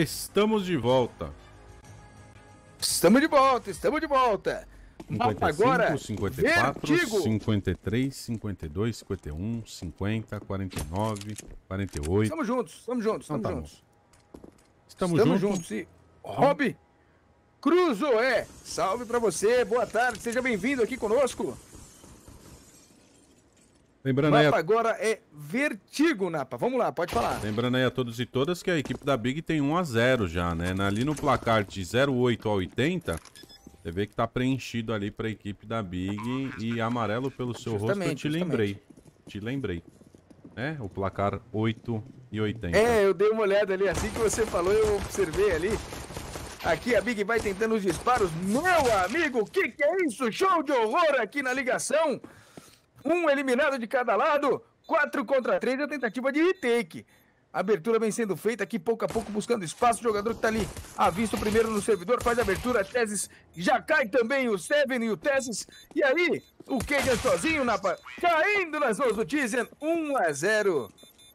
Estamos de volta. Estamos de volta, estamos de volta. 55, agora, 54, vertigo. 53, 52, 51, 50, 49, 48. Estamos juntos, estamos juntos, estamos, então, tá juntos. estamos, estamos juntos. Estamos, juntos. E Rob Cruzoé, salve para você, boa tarde, seja bem-vindo aqui conosco. Lembrando Napa aí a... agora é Vertigo, Napa. Vamos lá, pode falar. Lembrando aí a todos e todas que a equipe da Big tem 1 a 0 já, né? Ali no placar de 08 a 80, você vê que tá preenchido ali pra equipe da Big e amarelo pelo seu justamente, rosto, eu te justamente. lembrei. Te lembrei. É, o placar 8 e 80. É, eu dei uma olhada ali, assim que você falou, eu observei ali. Aqui a Big vai tentando os disparos. Meu amigo, o que, que é isso? Show de horror aqui na ligação. Um eliminado de cada lado. 4 contra 3 a tentativa de retake. Abertura vem sendo feita aqui pouco a pouco, buscando espaço. O jogador que está ali avista primeiro no servidor, faz a abertura. A já cai também o Seven e o Teses. E aí, o Cajun sozinho na... caindo nas mãos do Tizen. 1 a 0.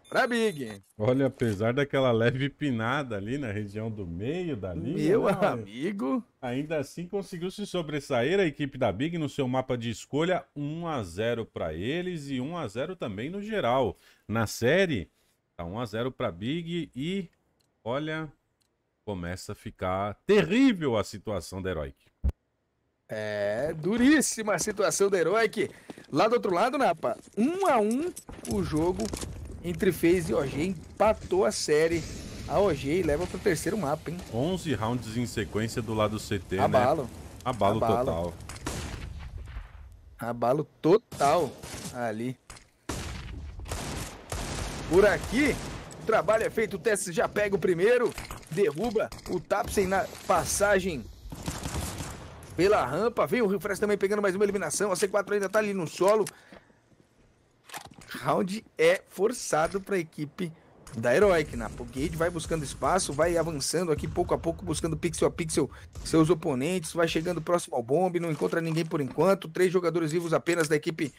Pra Big. Olha, apesar daquela leve pinada ali na região do meio da linha. Meu né, amigo. Ainda assim conseguiu se sobressair a equipe da Big no seu mapa de escolha 1 a 0 para eles e 1 a 0 também no geral. Na série, tá 1 a 0 para Big e olha, começa a ficar terrível a situação da Heroic. É, duríssima a situação da Heroic. Lá do outro lado, Napa, né, 1 a 1 o jogo entre FaZe e OG, empatou a série. A OG leva pro terceiro mapa, hein? 11 rounds em sequência do lado CT, né? Abalo. né? Abalo. Abalo total. Abalo total ali. Por aqui, o trabalho é feito, o Tess já pega o primeiro, derruba o Tapsen na passagem pela rampa. Vem o Rio Fresh também pegando mais uma eliminação. A C4 ainda tá ali no solo round é forçado para a equipe da Heroic. Na né? Pogade vai buscando espaço, vai avançando aqui pouco a pouco, buscando pixel a pixel seus oponentes, vai chegando próximo ao bombe, não encontra ninguém por enquanto. Três jogadores vivos apenas da equipe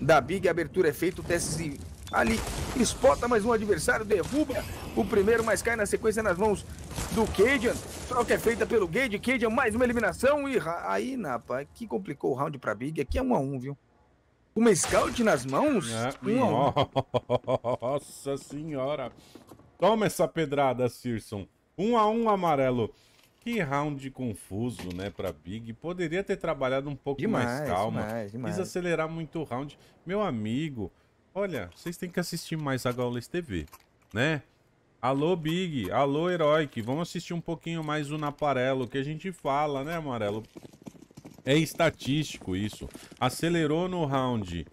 da Big. A abertura é feita, o TSZ ali espota mais um adversário, derruba o primeiro, mas cai na sequência nas mãos do Cajun. Troca é feita pelo Gage, Cajun mais uma eliminação e aí, Napa, que complicou o round para Big. Aqui é um a um, viu? Uma scout nas mãos? É. Nossa senhora. Toma essa pedrada, Sirson. Um a um amarelo. Que round confuso, né, pra Big. Poderia ter trabalhado um pouco demais, mais calma. Demais, demais. Quis acelerar muito o round. Meu amigo, olha, vocês têm que assistir mais a Gaules TV, né? Alô, Big. Alô, Heroic. Vamos assistir um pouquinho mais o Naparelo, que a gente fala, né, Amarelo? É estatístico isso. Acelerou no round,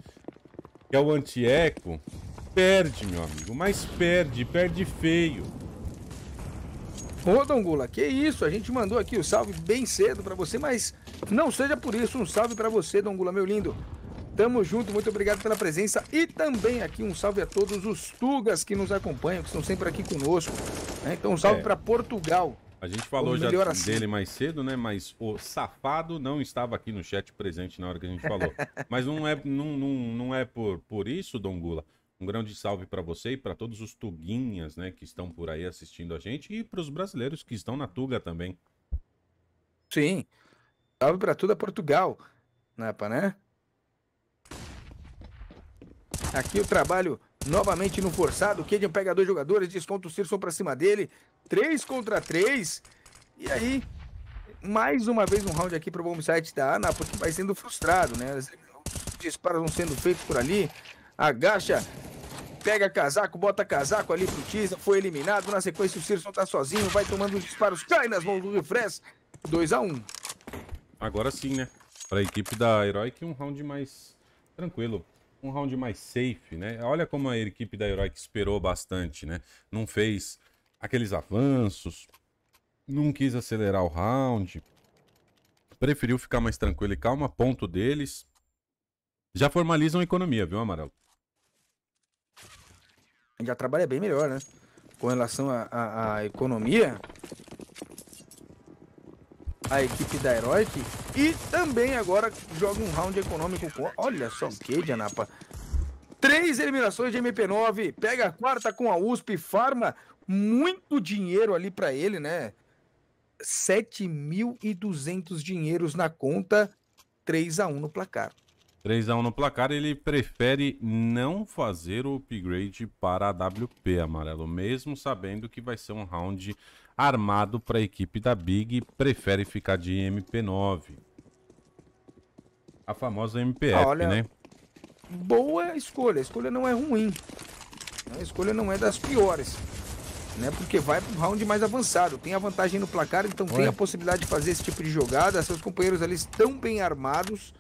que é o anti-eco, perde, meu amigo. Mas perde, perde feio. Ô, Dongula, que isso? A gente mandou aqui o um salve bem cedo para você, mas não seja por isso um salve para você, Dongula, meu lindo. Tamo junto, muito obrigado pela presença e também aqui um salve a todos os Tugas que nos acompanham, que estão sempre aqui conosco. Né? Então, um salve é. para Portugal. A gente falou já assim. dele mais cedo, né? Mas o safado não estava aqui no chat presente na hora que a gente falou. Mas não é, não, não, não é por, por isso, Dom Gula. Um grande salve para você e para todos os tuguinhas, né, que estão por aí assistindo a gente e para os brasileiros que estão na Tuga também. Sim. Salve para a Portugal, Napa, né, né? Aqui o trabalho Novamente no forçado, o Cadian pega dois jogadores, desconta o Sirson para cima dele. 3 contra 3. E aí, mais uma vez um round aqui para o bomb site da Ana, porque vai sendo frustrado, né? Os disparos vão sendo feitos por ali. Agacha, pega casaco, bota casaco ali pro Tiza, foi eliminado. Na sequência, o Sirson tá sozinho, vai tomando os disparos, cai nas mãos do Refres. 2 a 1 um. Agora sim, né? Para a equipe da Heroic, um round mais tranquilo um round mais safe, né? Olha como a equipe da Heroic esperou bastante, né? Não fez aqueles avanços, não quis acelerar o round, preferiu ficar mais tranquilo e calma, ponto deles. Já formalizam a economia, viu, Amarelo? Já trabalha bem melhor, né? Com relação à economia, a equipe da Heroic. E também agora joga um round econômico com... Olha só o que, Janapa. Três eliminações de MP9. Pega a quarta com a USP Farma. Muito dinheiro ali para ele, né? 7.200 dinheiros na conta. 3 a 1 no placar. 3 a 1 no placar, ele prefere não fazer o upgrade para a WP, Amarelo, mesmo sabendo que vai ser um round armado para a equipe da Big prefere ficar de MP9. A famosa MPF, Olha, né? Boa escolha, a escolha não é ruim. A escolha não é das piores. Né? Porque vai para um round mais avançado, tem a vantagem no placar, então tem a possibilidade de fazer esse tipo de jogada. Seus companheiros ali estão bem armados,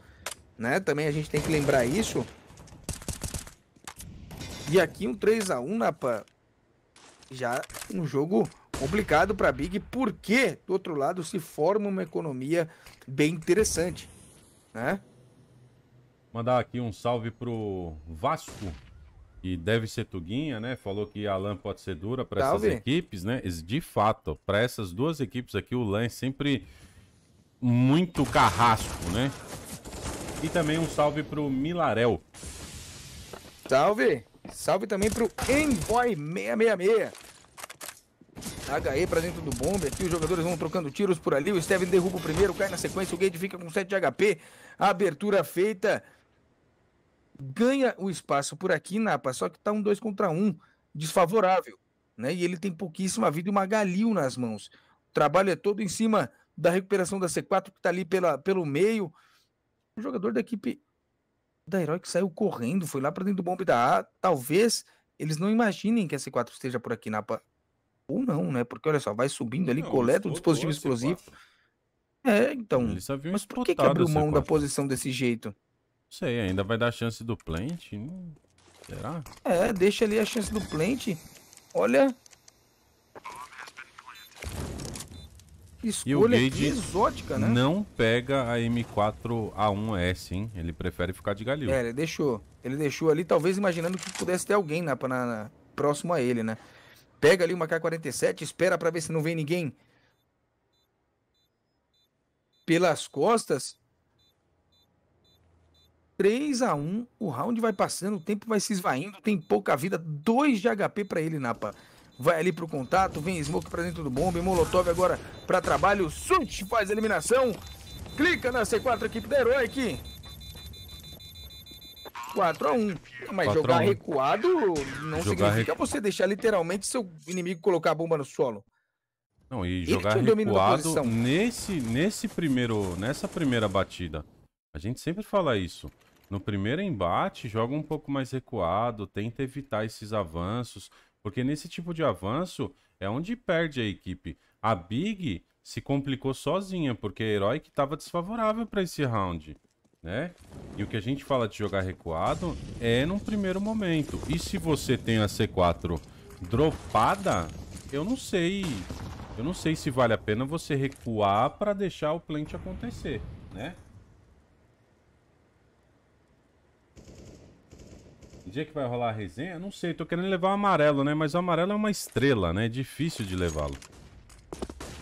né? Também a gente tem que lembrar isso. E aqui um 3 a 1 Napa. Já um jogo complicado para a Big, porque, do outro lado, se forma uma economia bem interessante. Né? Mandar aqui um salve pro Vasco, que deve ser Tuguinha, né? Falou que a LAN pode ser dura para essas equipes, né? De fato, para essas duas equipes aqui, o LAN é sempre muito carrasco, né? E também um salve pro Milarel. Salve! Salve também pro Envoy 666 HE pra dentro do bomber. Aqui os jogadores vão trocando tiros por ali. O Steven derruba o primeiro, cai na sequência. O Gate fica com 7 de HP. abertura feita. Ganha o espaço por aqui, Napa. Só que tá um 2 contra 1. Um, desfavorável. Né? E ele tem pouquíssima vida e uma galil nas mãos. O trabalho é todo em cima da recuperação da C4, que tá ali pela, pelo meio. O jogador da equipe da Herói que saiu correndo, foi lá para dentro do bombe da A. Talvez eles não imaginem que a C4 esteja por aqui, Napa. Ou não, né? Porque olha só, vai subindo ali, não, coleta um dispositivo explosivo. É, então. mas por que, que abriu mão da posição desse jeito? Não sei, ainda vai dar chance do plant? Será? É, deixa ali a chance do plant. Olha. Escolha e o exótica, né? não pega a M4A1S, hein? Ele prefere ficar de galil. É, ele deixou. Ele deixou ali, talvez imaginando que pudesse ter alguém na, né, na, na próximo a ele, né? Pega ali uma K-47, espera para ver se não vem ninguém pelas costas. 3 a 1 o round vai passando, o tempo vai se esvaindo, tem pouca vida, 2 de HP para ele, Napa. Vai ali pro contato, vem Smoke pra dentro do bombe, Molotov agora para trabalho, Such faz eliminação, clica na C4, equipe da Heroic. 4x1. Mas jogar recuado não jogar significa recu... você deixar literalmente seu inimigo colocar a bomba no solo. Não, e jogar recuado nesse, nesse primeiro, nessa primeira batida. A gente sempre fala isso. No primeiro embate, joga um pouco mais recuado, tenta evitar esses avanços, porque nesse tipo de avanço é onde perde a equipe. A Big se complicou sozinha, porque a é Herói que estava desfavorável para esse round né? E o que a gente fala de jogar recuado é num primeiro momento. E se você tem a C4 dropada, eu não sei. Eu não sei se vale a pena você recuar para deixar o plant acontecer, né? dia que vai rolar a resenha, não sei, tô querendo levar o amarelo, né? Mas o amarelo é uma estrela, né? É difícil de levá-lo.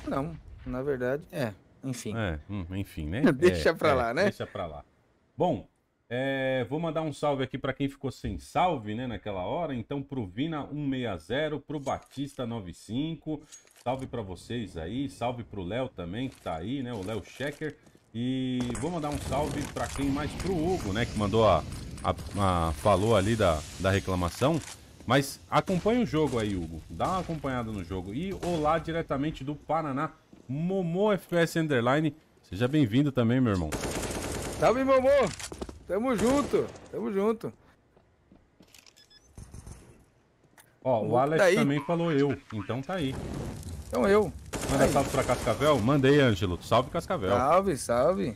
Não, na verdade, é. Enfim. É, hum, enfim, né? deixa é, pra é, lá, né? Deixa pra lá. Bom, é, vou mandar um salve aqui para quem ficou sem salve, né, naquela hora. Então, pro Vina 160, pro Batista 95, salve para vocês aí, salve pro Léo também que tá aí, né, o Léo Checker. E vou mandar um salve para quem mais pro Hugo, né, que mandou a, a, a falou ali da, da reclamação. Mas acompanha o jogo aí, Hugo. Dá uma acompanhada no jogo. E olá diretamente do Paraná, Momo Underline. Seja bem-vindo também, meu irmão. Salve, amor, Tamo junto, tamo junto. Ó, o, Alex tá também falou eu, então tá aí. Então eu. Manda tá salve pra Cascavel? Mandei, Ângelo. Salve, Cascavel. Salve, salve.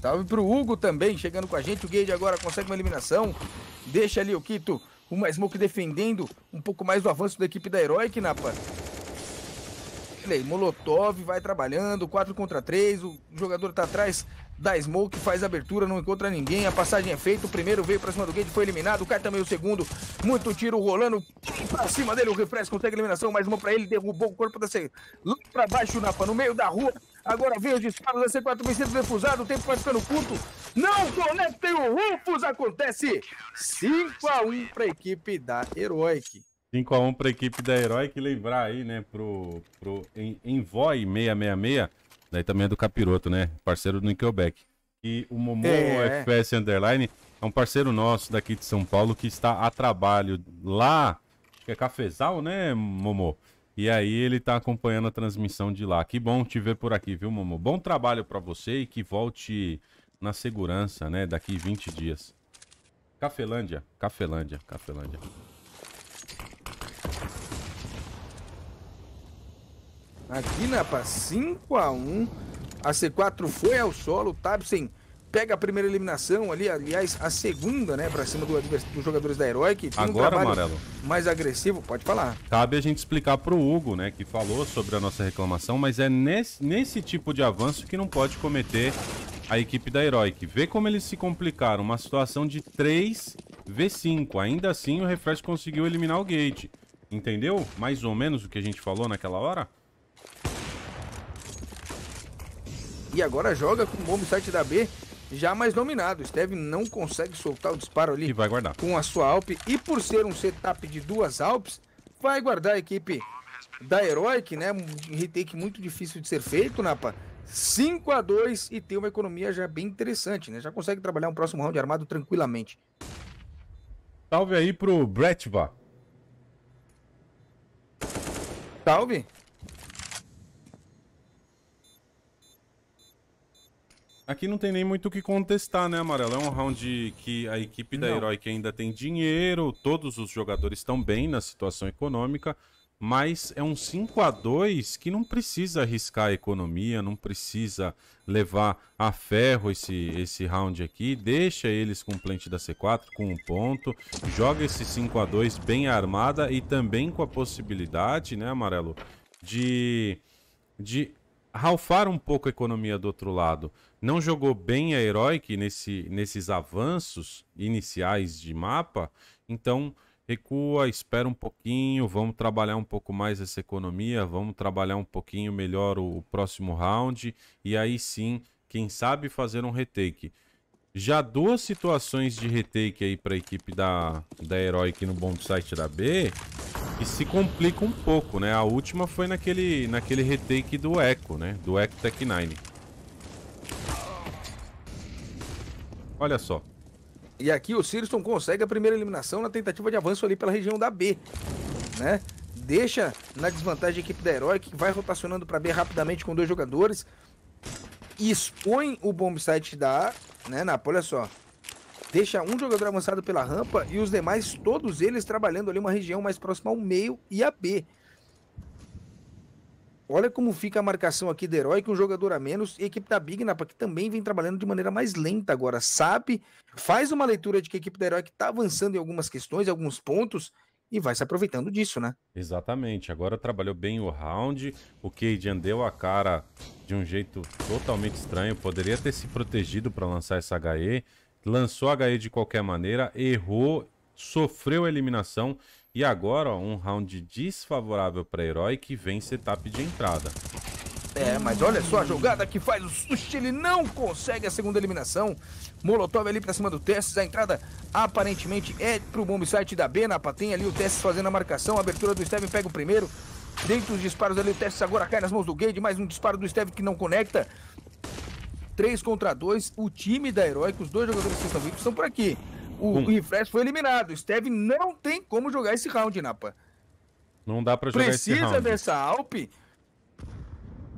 Salve pro Hugo também, chegando com a gente. O Gage agora consegue uma eliminação. Deixa ali o Quito, o Smoke defendendo um pouco mais do avanço da equipe da Heroic, Napa. Molotov, vai trabalhando, 4 contra 3, o jogador tá atrás da Smoke, faz abertura, não encontra ninguém, a passagem é feita, o primeiro veio pra cima do gate, foi eliminado, cai também o segundo, muito tiro rolando pra cima dele, o refresco consegue eliminação, mais uma pra ele, derrubou o corpo da C, lá pra baixo, Napa, no meio da rua, agora vem os disparos da C4 vencido, defusado, o tempo vai ficando curto, não conectem o Rufus, acontece 5 a 1 pra equipe da Heroic. 5x1 para a equipe da Herói, que lembrar aí, né, pro, pro Envoy 666, daí também é do Capiroto, né, parceiro do Nickelback. E o Momo é. FS Underline é um parceiro nosso daqui de São Paulo que está a trabalho lá, que é cafezal, né, Momo? E aí ele está acompanhando a transmissão de lá. Que bom te ver por aqui, viu, Momo? Bom trabalho para você e que volte na segurança, né, daqui 20 dias. Cafelândia, Cafelândia, Cafelândia. Aqui, né, rapaz? 5 a 1 A C4 foi ao solo. O Tabsen pega a primeira eliminação ali, aliás, a segunda, né, pra cima do dos jogadores da Heroic. Tem Agora, um Amarelo. Mais agressivo, pode falar. Cabe a gente explicar pro Hugo, né, que falou sobre a nossa reclamação, mas é nesse, nesse tipo de avanço que não pode cometer a equipe da Heroic. Vê como eles se complicaram. Uma situação de 3 V5. Ainda assim, o Refresh conseguiu eliminar o Gate. Entendeu mais ou menos o que a gente falou naquela hora? e agora joga com o bom site da B já mais dominado. Steve não consegue soltar o disparo ali e vai guardar. com a sua Alp. E por ser um setup de duas Alps, vai guardar a equipe da Heroic, né? Um retake muito difícil de ser feito, Napa. 5 a 2 e tem uma economia já bem interessante, né? Já consegue trabalhar um próximo round armado tranquilamente. Salve aí pro Bretva. Salve. Aqui não tem nem muito o que contestar, né, Amarelo? É um round que a equipe da Herói que ainda tem dinheiro, todos os jogadores estão bem na situação econômica, mas é um 5 a 2 que não precisa arriscar a economia, não precisa levar a ferro esse, esse round aqui. Deixa eles com o plant da C4, com um ponto, joga esse 5 a 2 bem armada e também com a possibilidade, né, Amarelo, de... de ralfar um pouco a economia do outro lado não jogou bem a Heroic nesse, nesses avanços iniciais de mapa, então recua, espera um pouquinho, vamos trabalhar um pouco mais essa economia, vamos trabalhar um pouquinho melhor o, o próximo round, e aí sim, quem sabe fazer um retake. Já duas situações de retake aí para a equipe da, da Heroic no bom site da B, que se complica um pouco, né? A última foi naquele, naquele retake do Echo, né? Do Echo Tech 9. Olha só. E aqui o Silverstone consegue a primeira eliminação na tentativa de avanço ali pela região da B, né? Deixa na desvantagem a equipe da Herói, que vai rotacionando para B rapidamente com dois jogadores. E expõe o bombsite da A, né, Napa? Olha só. Deixa um jogador avançado pela rampa e os demais, todos eles, trabalhando ali uma região mais próxima ao meio e a B. Olha como fica a marcação aqui do herói, com é um jogador a menos, e a equipe da Big Napa, que também vem trabalhando de maneira mais lenta agora, sabe? Faz uma leitura de que a equipe da herói está avançando em algumas questões, em alguns pontos, e vai se aproveitando disso, né? Exatamente. Agora trabalhou bem o round, o Cajun deu a cara de um jeito totalmente estranho, poderia ter se protegido para lançar essa HE, lançou a HE de qualquer maneira, errou, sofreu a eliminação e agora, ó, um round desfavorável para herói que vem setup de entrada. É, mas olha só a jogada que faz o Sushi, ele não consegue a segunda eliminação. Molotov ali pra cima do Tess, a entrada aparentemente é pro bomb site da B, Napa tem ali o Tess fazendo a marcação, a abertura do Steven pega o primeiro, dentro dos disparos ali o Tess agora cai nas mãos do Gade, mais um disparo do Steven que não conecta. 3 contra 2, o time da Heróica, os dois jogadores que estão vivos estão por aqui. O, o Refresh foi eliminado. O Steve não tem como jogar esse round, Napa. Não dá para jogar precisa esse round. Precisa dessa Alp.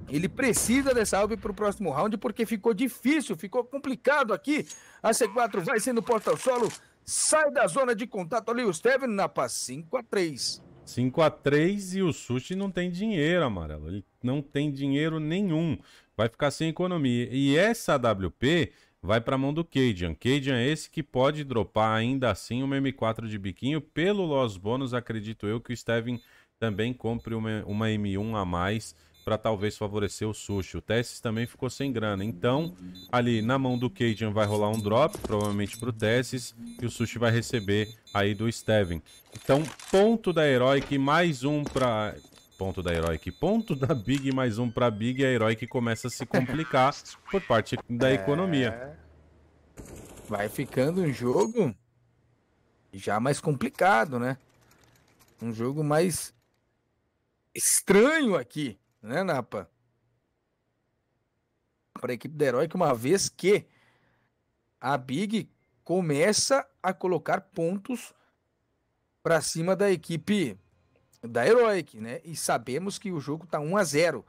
Ele precisa dessa Alp para o próximo round, porque ficou difícil, ficou complicado aqui. A C4 vai sendo porta ao solo. Sai da zona de contato ali o Steven Napa 5 a 3 5 a 3 e o Sushi não tem dinheiro, Amarelo. Ele não tem dinheiro nenhum. Vai ficar sem economia. E essa WP vai para a mão do Cajun. Cajun é esse que pode dropar ainda assim uma M4 de biquinho. Pelo Los Bônus, acredito eu que o Steven também compre uma, uma M1 a mais para talvez favorecer o Sushi. O Tessis também ficou sem grana. Então, ali na mão do Cajun vai rolar um drop, provavelmente para o Tessis, e o Sushi vai receber aí do Steven. Então, ponto da Heroic, mais um para Ponto da Heroic. Ponto da Big, mais um pra Big. E a Heroic começa a se complicar por parte da é. economia. Vai ficando um jogo já mais complicado, né? Um jogo mais estranho aqui, né, Napa? Para a equipe da Heroic, uma vez que a Big começa a colocar pontos para cima da equipe da Heroic, né? E sabemos que o jogo tá 1 a 0.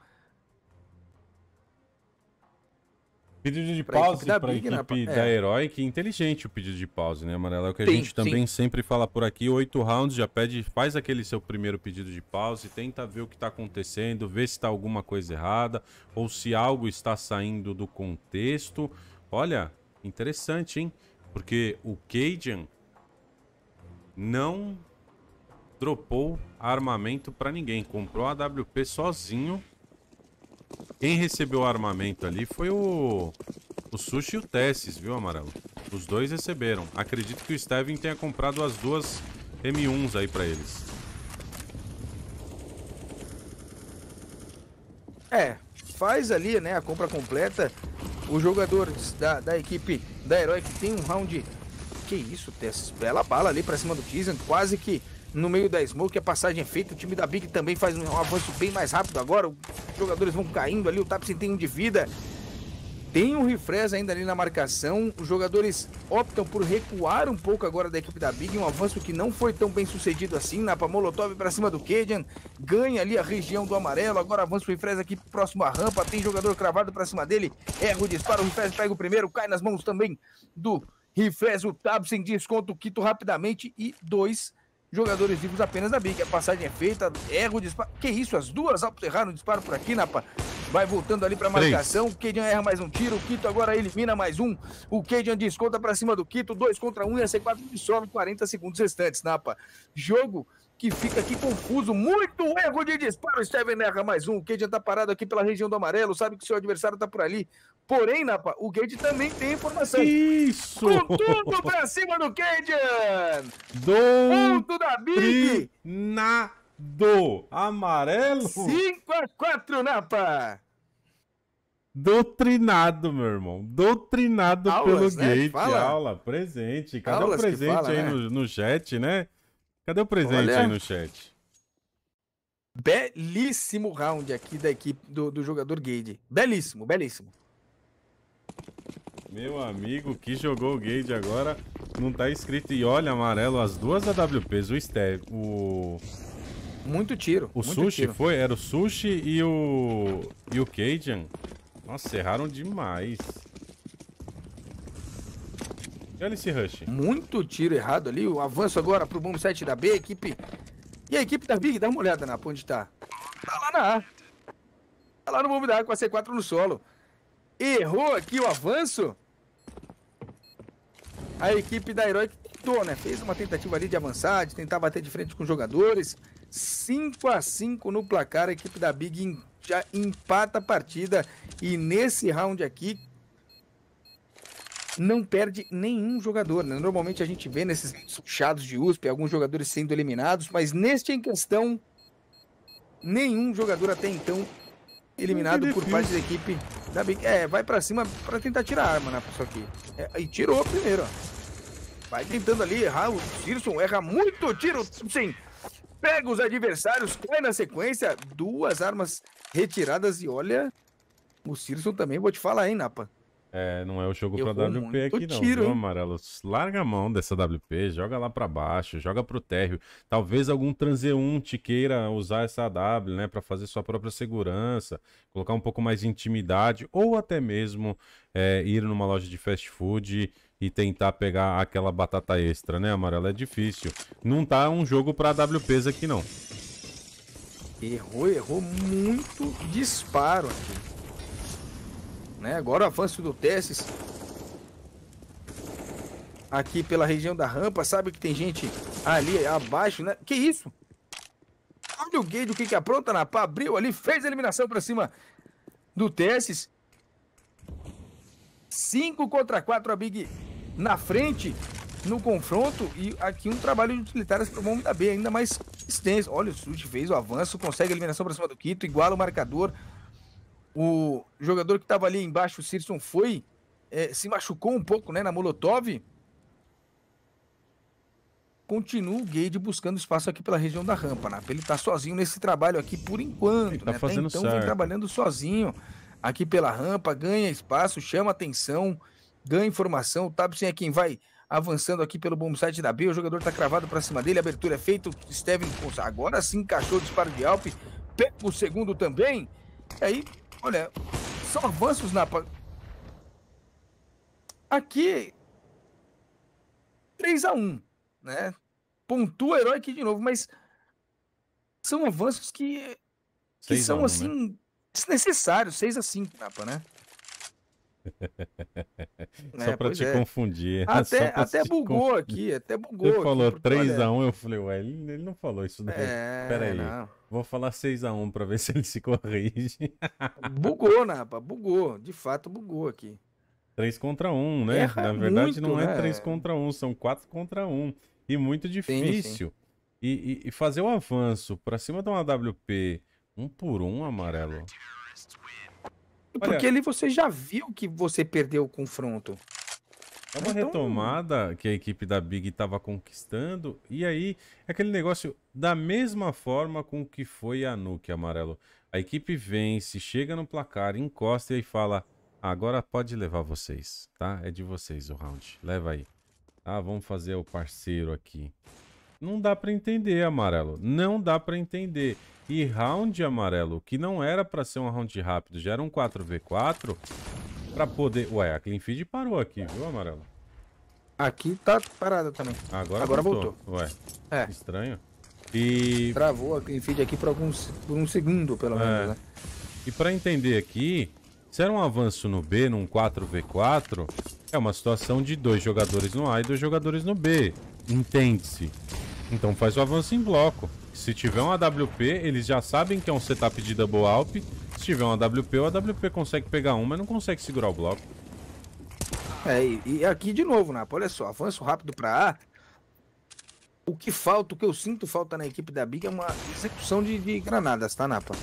Pedido de pra pause para né? equipe, da, é. equipe da Heroic, inteligente o pedido de pause, né, Amarelo? É o que a sim, gente também sim. sempre fala por aqui, oito rounds, já pede, faz aquele seu primeiro pedido de pause, tenta ver o que está acontecendo, ver se está alguma coisa errada, ou se algo está saindo do contexto. Olha, interessante, hein? Porque o Cajun não dropou armamento para ninguém. Comprou a AWP sozinho. Quem recebeu o armamento ali foi o, o Sushi e o Tessis, viu, Amarelo? Os dois receberam. Acredito que o Steven tenha comprado as duas M1s aí para eles. É, faz ali, né, a compra completa. O jogador da, da equipe da Heroic tem um round... Que isso, Tesses Bela bala ali para cima do Tizen, quase que no meio da Smoke, a é passagem é feita. O time da Big também faz um avanço bem mais rápido agora. Os jogadores vão caindo ali, o Tapsin tem um de vida. Tem um refresh ainda ali na marcação. Os jogadores optam por recuar um pouco agora da equipe da Big. Um avanço que não foi tão bem sucedido assim. Napa Molotov para cima do Cajun. Ganha ali a região do amarelo. Agora avança o refresh aqui próximo à rampa. Tem jogador cravado para cima dele. Erra o disparo. O refresh pega o primeiro. Cai nas mãos também do refresh. O Tabsen desconta o Quito rapidamente. E dois jogadores vivos apenas na bica. A passagem é feita, erra o disparo. Que isso, as duas altas erraram o disparo por aqui, Napa. Vai voltando ali para marcação. O Cadian erra mais um tiro. O Quito agora elimina mais um. O Cadian desconta para cima do Quito. Dois contra um e a C4 absorve 40 segundos restantes, Napa. Né, Jogo que fica aqui confuso. Muito erro de disparo. Steven erra mais um. O Cade tá parado aqui pela região do amarelo. Sabe que seu adversário tá por ali. Porém, Napa, o Cade também tem informação. Isso! Com tudo pra cima do Cade! Do Ponto da Big! Amarelo! 5x4, Napa! Doutrinado, meu irmão. Doutrinado Aulas, pelo né? Gate. Fala. Aula, presente. Cadê Aulas o presente fala, aí né? no, no chat, né? Cadê o presente Olha. aí no chat? Belíssimo round aqui da equipe do, do jogador Gade. Belíssimo, belíssimo. Meu amigo que jogou o Gade agora não tá escrito. E olha, amarelo, as duas AWPs, o Steve, o. Muito tiro. O muito Sushi tiro. foi? Era o Sushi e o. E o Cajun? Nossa, erraram demais. Olha esse rush. Muito tiro errado ali. O avanço agora pro bomb 7 da B, equipe. E a equipe da Big, dá uma olhada na onde tá. Tá lá na A. Tá lá no bomb da A com a C4 no solo. Errou aqui o avanço. A equipe da Heroic tentou, né? Fez uma tentativa ali de avançar, de tentar bater de frente com os jogadores. 5 a 5 no placar, a equipe da Big já empata a partida. E nesse round aqui, não perde nenhum jogador. Né? Normalmente a gente vê nesses puxados de USP alguns jogadores sendo eliminados, mas neste em questão, nenhum jogador até então eliminado por parte da equipe da Big. É, vai para cima para tentar tirar a arma na né, pessoa aqui. É, e tirou primeiro, ó. Vai tentando ali errar. O Sirson erra muito tiro, sim. Pega os adversários, cai na sequência. Duas armas retiradas e olha. O Sirson também, vou te falar, hein, Napa. É, não é o jogo eu pra WP muito. aqui eu não, tiro, viu, Amarelo? Larga a mão dessa WP, joga lá para baixo, joga pro térreo. Talvez algum transeunte queira usar essa W, né, para fazer sua própria segurança, colocar um pouco mais de intimidade, ou até mesmo é, ir numa loja de fast food e tentar pegar aquela batata extra, né, Amarelo? É difícil. Não tá um jogo pra WPs aqui, não. Errou, errou muito disparo aqui. Né? Agora o avanço do Tessis aqui pela região da rampa, sabe que tem gente ali abaixo, né? Que isso? Olha o Gage, o que que apronta na pá, abriu ali, fez a eliminação para cima do Tessis. 5 contra 4 a Big na frente no confronto e aqui um trabalho de utilitárias para o mundo da B ainda mais extenso. Olha, o Suji fez o avanço, consegue a eliminação para cima do Quito, iguala o marcador, o jogador que estava ali embaixo, o Sirson, foi. É, se machucou um pouco, né? Na Molotov. Continua o Gade buscando espaço aqui pela região da rampa, né? Ele tá sozinho nesse trabalho aqui por enquanto, tá né? Fazendo Até então certo. vem trabalhando sozinho aqui pela rampa, ganha espaço, chama atenção, ganha informação. O Tabson é quem vai avançando aqui pelo bom site da B. O jogador tá cravado para cima dele, abertura é feita. O Steven agora sim encaixou o disparo de Alpe, pega o segundo também. E aí Olha, são avanços na... Aqui, 3 x 1 né? Pontua o herói aqui de novo, mas são avanços que, que são, 1, né? assim, né? desnecessários. 6 x 5 Napa, né? É, só é, pra te é. confundir. Até, até bugou confundir. aqui, até bugou. Ele falou 3x1, eu falei, ué, ele, ele, não falou isso daí. Né? É, Pera vou falar 6x1 pra ver se ele se corrige. Bugou, Napa, né, bugou, de fato bugou aqui. 3 contra 1, né? Erra Na verdade muito, não é né? 3 contra 1, são 4 contra 1. E muito difícil. Sim, sim. E, e, e fazer o avanço pra cima de uma WP, um por um amarelo. Porque ali você já viu que você perdeu o confronto. É uma então... retomada que a equipe da Big estava conquistando. E aí, aquele negócio da mesma forma com que foi a Nuke, amarelo. A equipe vence, chega no placar, encosta e fala: Agora pode levar vocês, tá? É de vocês o round. Leva aí. Ah, vamos fazer o parceiro aqui. Não dá para entender, amarelo. Não dá para entender. E round amarelo, que não era para ser um round rápido, já era um 4v4 para poder... Ué, a clean feed parou aqui, viu, amarelo? Aqui tá parada também. Agora, Agora voltou. voltou. Ué, é. estranho. E... Travou a clean feed aqui por, alguns, por um segundo, pelo é. menos, né? E para entender aqui, se era um avanço no B, num 4v4, é uma situação de dois jogadores no A e dois jogadores no B. Entende-se. Então faz o avanço em bloco. Se tiver um AWP, eles já sabem que é um setup de double alp. Se tiver um AWP, o AWP consegue pegar um, mas não consegue segurar o bloco. É, e aqui de novo, Napa, olha só, avanço rápido para A. O que falta, o que eu sinto falta na equipe da Big é uma execução de, de granadas, tá, Napa?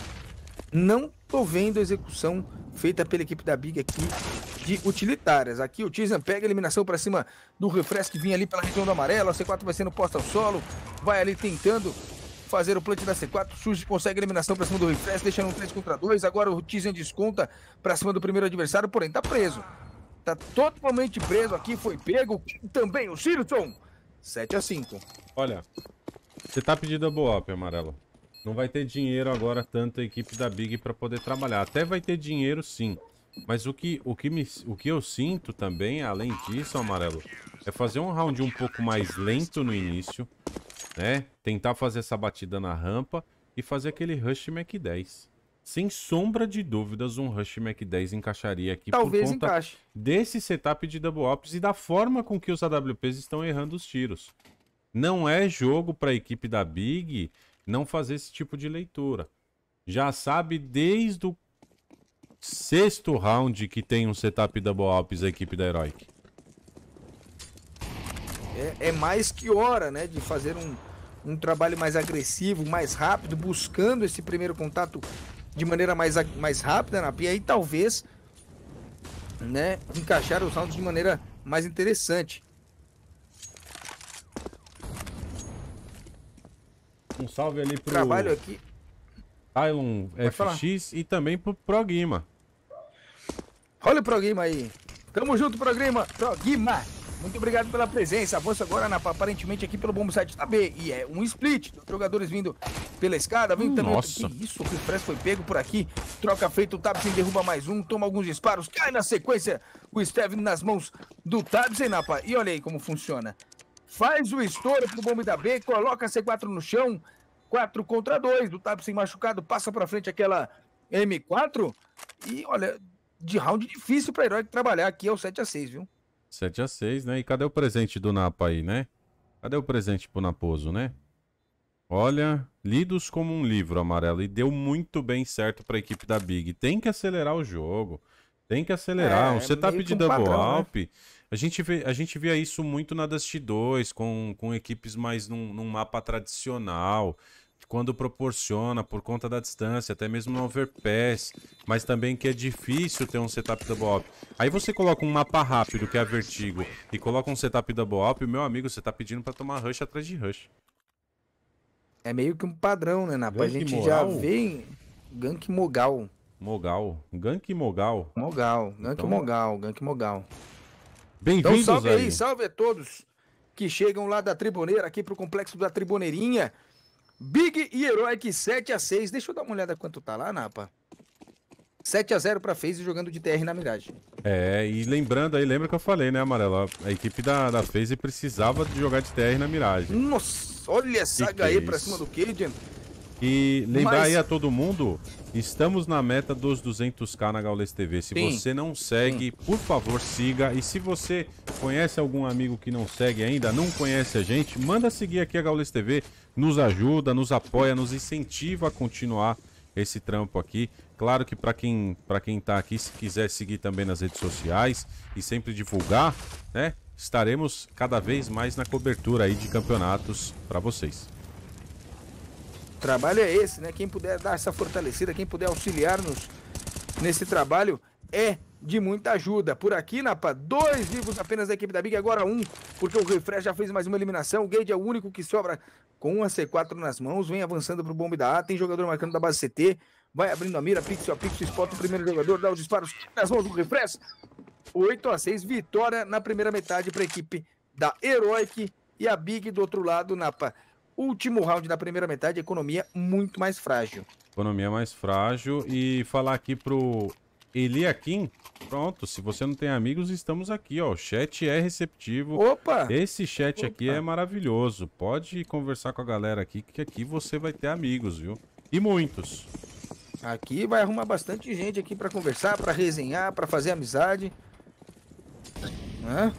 Não tô vendo execução feita pela equipe da Big aqui de utilitárias. Aqui o Tizen pega a eliminação para cima do Refresh que vinha ali pela região do amarelo. A C4 vai sendo posta ao solo, vai ali tentando fazer o plant da C4. Surge consegue eliminação para cima do Refresh, deixando um 3 contra 2. Agora o Tizen desconta para cima do primeiro adversário, porém tá preso. Tá totalmente preso aqui, foi pego também o Sirton. 7 a 5. Olha, você tá pedindo a boop, amarelo. Não vai ter dinheiro agora tanto a equipe da Big para poder trabalhar. Até vai ter dinheiro sim. Mas o que, o, que me, o que eu sinto também, além disso, Amarelo, é fazer um round um pouco mais lento no início, né? Tentar fazer essa batida na rampa e fazer aquele Rush Mac 10. Sem sombra de dúvidas, um Rush Mac 10 encaixaria aqui Talvez por conta encaixe. desse setup de double ops e da forma com que os AWPs estão errando os tiros. Não é jogo para a equipe da Big não fazer esse tipo de leitura. Já sabe desde o sexto round que tem um setup double alps a equipe da Heroic. É, é, mais que hora, né, de fazer um, um trabalho mais agressivo, mais rápido, buscando esse primeiro contato de maneira mais, mais rápida na pia e talvez, né, encaixar os rounds de maneira mais interessante. Um salve ali pro... Trabalho aqui. Tylon FX e também pro Proguima. Olha o programa aí. Tamo junto, programa. Programa. Muito obrigado pela presença. Avanço agora na, aparentemente aqui pelo bombo site da B. E é um split. Jogadores vindo pela escada. Vem também Nossa. Outro. Que isso, o Express foi pego por aqui. Troca feita, o Tabsen derruba mais um, toma alguns disparos, cai na sequência. O Steven nas mãos do Tabsen, Napa. E olha aí como funciona. Faz o estouro pro bombo da B, coloca C4 no chão. 4 contra 2, do Tabsen machucado, passa pra frente aquela M4. E olha, de round difícil para herói trabalhar aqui, é o 7 a 6 viu? 7 a 6 né? E cadê o presente do Napa aí, né? Cadê o presente pro Naposo, né? Olha, lidos como um livro amarelo e deu muito bem certo para a equipe da Big. Tem que acelerar o jogo. Tem que acelerar. É, tá um setup de double padrão, alp. Né? A, gente vê, a gente via isso muito na Dust 2, com, com equipes mais num, num mapa tradicional quando proporciona por conta da distância, até mesmo no overpass, mas também que é difícil ter um setup double up. Aí você coloca um mapa rápido, que é a Vertigo, e coloca um setup double up, meu amigo, você tá pedindo para tomar rush atrás de rush. É meio que um padrão, né, Napa? A gente moral? já vê Gank Mogal. Mogal. Gank Mogal. Mogal. Gank então... Mogal. Gank Mogal. Bem-vindos então, salve aí, aí, salve a todos que chegam lá da Tribuneira, aqui pro Complexo da Tribuneirinha. Big e Heroic 7x6. Deixa eu dar uma olhada quanto tá lá, Napa. 7x0 pra FaZe jogando de TR na miragem. É, e lembrando aí, lembra que eu falei, né, Amarelo? A equipe da, da FaZe precisava de jogar de TR na miragem. Nossa, olha essa que HE que pra cima do Cajun. E lembrar Mas... aí a todo mundo, estamos na meta dos 200k na Gaules TV. Se Sim. você não segue, Sim. por favor, siga. E se você conhece algum amigo que não segue ainda, não conhece a gente, manda seguir aqui a Gaules TV nos ajuda, nos apoia, nos incentiva a continuar esse trampo aqui. Claro que para quem para quem tá aqui, se quiser seguir também nas redes sociais e sempre divulgar, né? Estaremos cada vez mais na cobertura aí de campeonatos para vocês. O trabalho é esse, né? Quem puder dar essa fortalecida, quem puder auxiliar-nos nesse trabalho é de muita ajuda. Por aqui, Napa, dois vivos apenas da equipe da Big, agora um, porque o Refresh já fez mais uma eliminação. O Gage é o único que sobra com a C4 nas mãos, vem avançando para o bombe da A, tem jogador marcando da base CT, vai abrindo a mira, pixel a pixel, spot o primeiro jogador, dá os disparos nas mãos do Refresh. 8 a 6 vitória na primeira metade para a equipe da Heroic e a Big do outro lado, Napa. Último round da primeira metade, economia muito mais frágil. Economia mais frágil e falar aqui pro Eliakim. Pronto, se você não tem amigos, estamos aqui, ó. O chat é receptivo. Opa! Esse chat Opa. aqui é maravilhoso. Pode conversar com a galera aqui, que aqui você vai ter amigos, viu? E muitos. Aqui vai arrumar bastante gente aqui para conversar, para resenhar, para fazer amizade. Né?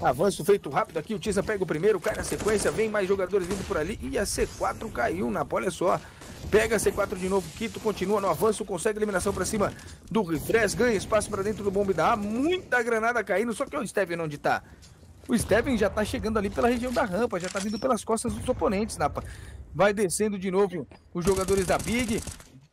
Avanço feito rápido aqui, o Tisa pega o primeiro, cai na sequência, vem mais jogadores vindo por ali e a C4 caiu na, olha só pega C4 de novo, Quito continua no avanço, consegue eliminação para cima do Refres, ganha espaço para dentro do bombe da A, muita granada caindo, só que o Steven onde tá? O Steven já tá chegando ali pela região da rampa, já tá vindo pelas costas dos oponentes, Napa. Vai descendo de novo os jogadores da Big,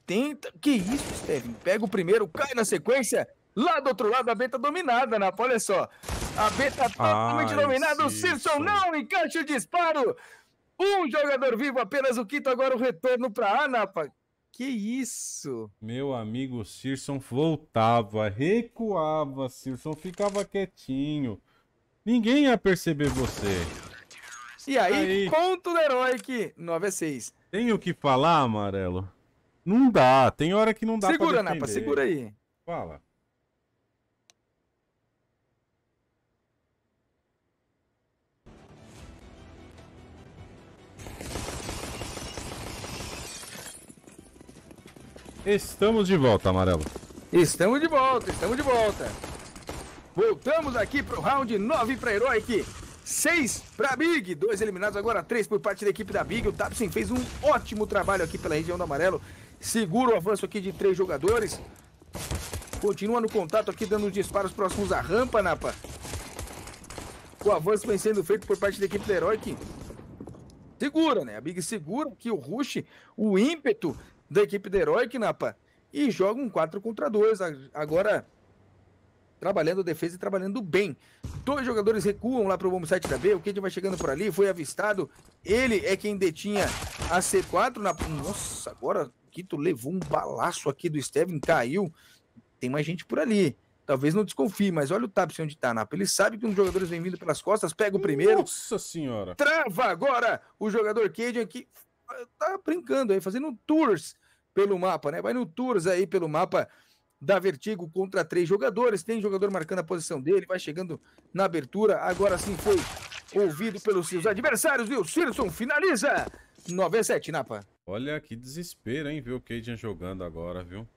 tenta... Que isso, Steven? Pega o primeiro, cai na sequência, lá do outro lado a Beta dominada, Napa, olha só. A Beta totalmente dominada, o Simpson não encaixa o disparo um jogador vivo, apenas o quinto, agora o retorno para Anapa. Que isso? Meu amigo Sirson voltava, recuava, Sirson ficava quietinho. Ninguém ia perceber você. E aí, aí. conta do herói que 9 a 6. Tem o que falar, Amarelo? Não dá, tem hora que não dá segura, pra Segura, Napa, segura aí. Fala. Estamos de volta, Amarelo. Estamos de volta, estamos de volta. Voltamos aqui pro round 9 para Heroic. 6 para Big, dois eliminados agora, três por parte da equipe da Big. O Tapsin fez um ótimo trabalho aqui pela região do Amarelo. Segura o avanço aqui de três jogadores. Continua no contato aqui, dando os disparos próximos à rampa, Napa. O avanço vem sendo feito por parte da equipe do Heroic. Segura, né? A Big segura que o rush, o ímpeto da equipe da Heroic, Napa, e joga um 4 contra 2. Agora trabalhando defesa e trabalhando bem. Dois jogadores recuam lá para o bombo 7 da B, o Kid vai chegando por ali, foi avistado. Ele é quem detinha a C4 na... Nossa, agora o Quito levou um balaço aqui do Steven, caiu. Tem mais gente por ali. Talvez não desconfie, mas olha o Tapsi onde tá, Napa. Ele sabe que um dos jogadores vem vindo pelas costas, pega o primeiro. Nossa senhora! Trava agora o jogador Cajun que tá brincando aí, fazendo tours pelo mapa, né? Vai no tours aí pelo mapa da Vertigo contra três jogadores. Tem jogador marcando a posição dele, vai chegando na abertura. Agora sim foi ouvido pelos seus adversários, viu? Silson finaliza 97, Napa. Olha que desespero, hein, ver o Cajun jogando agora, viu?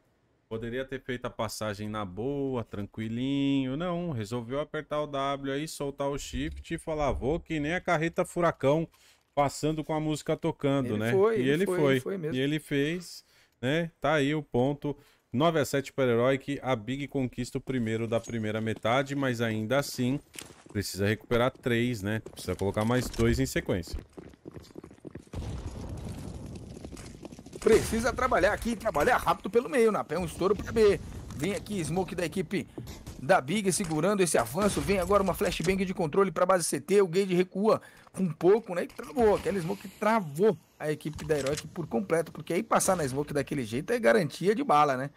Poderia ter feito a passagem na boa, tranquilinho. Não, resolveu apertar o W aí, soltar o shift e falar, vou que nem a carreta furacão passando com a música tocando, ele né? Foi, e ele, ele foi, foi. Ele foi mesmo. E ele fez, né? Tá aí o ponto. 9 a 7 para o herói que a Big conquista o primeiro da primeira metade, mas ainda assim precisa recuperar três, né? Precisa colocar mais dois em sequência. Precisa trabalhar aqui, trabalhar rápido pelo meio, na pé um estouro para B. Vem aqui, Smoke da equipe da Big segurando esse avanço. Vem agora uma flashbang de controle para base CT. O Gage recua com pouco, né? E travou. Aquela smoke travou a equipe da Heroic por completo, porque aí passar na smoke daquele jeito é garantia de bala, né?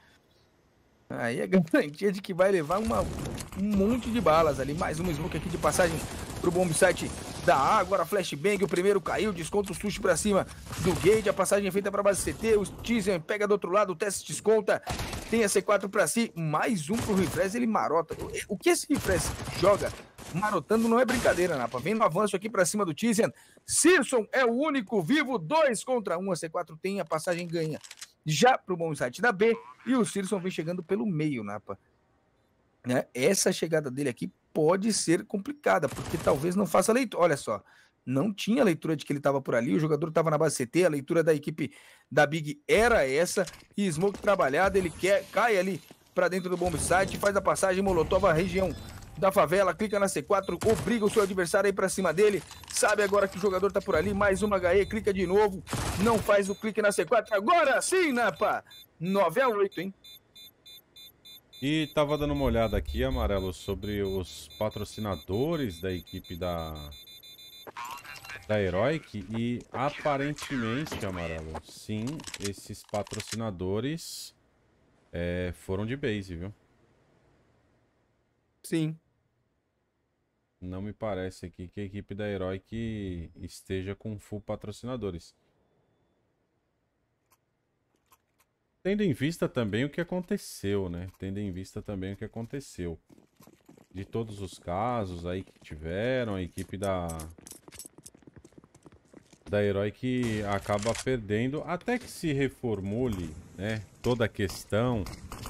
Aí é garantia de que vai levar uma, um monte de balas ali. Mais uma smoke aqui de passagem pro bomb site da A, agora flashbang, o primeiro caiu, desconta o sushi pra cima do gate, a passagem é feita pra base CT, o Tizen pega do outro lado, o teste desconta, tem a C4 pra si, mais um pro refresh, ele marota. O que esse refresh joga marotando não é brincadeira, Napa. Vem no avanço aqui pra cima do Tizen, Simpson é o único vivo, dois contra um, a C4 tem, a passagem ganha. Já pro bom site da B, e o Simpson vem chegando pelo meio, Napa. Né? Essa chegada dele aqui pode ser complicada, porque talvez não faça leitura. Olha só, não tinha leitura de que ele estava por ali, o jogador estava na base CT, a leitura da equipe da Big era essa, e Smoke trabalhado, ele quer, cai ali para dentro do bomb site, faz a passagem, molotov a região da favela, clica na C4, obriga o seu adversário aí para cima dele, sabe agora que o jogador tá por ali, mais uma HE, clica de novo, não faz o clique na C4, agora sim, Napa! 9 a 8, hein? E tava dando uma olhada aqui, Amarelo, sobre os patrocinadores da equipe da, da Heroic. E aparentemente, Amarelo, sim, esses patrocinadores é, foram de base, viu? Sim. Não me parece aqui que a equipe da Heroic esteja com full patrocinadores. Tendo em vista também o que aconteceu, né? Tendo em vista também o que aconteceu. De todos os casos aí que tiveram, a equipe da. Da herói que acaba perdendo, até que se reformule, né? Toda a questão,